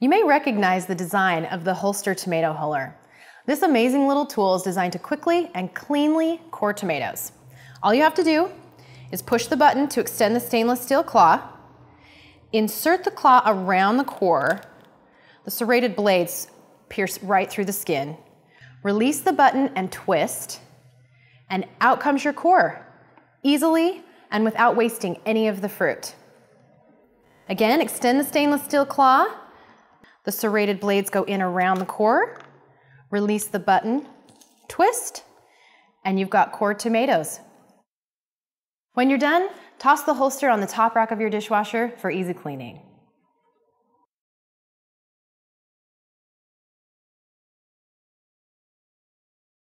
You may recognize the design of the holster tomato huller. This amazing little tool is designed to quickly and cleanly core tomatoes. All you have to do is push the button to extend the stainless steel claw, insert the claw around the core, the serrated blades pierce right through the skin, release the button and twist, and out comes your core, easily and without wasting any of the fruit. Again, extend the stainless steel claw, the serrated blades go in around the core. Release the button, twist, and you've got core tomatoes. When you're done, toss the holster on the top rack of your dishwasher for easy cleaning.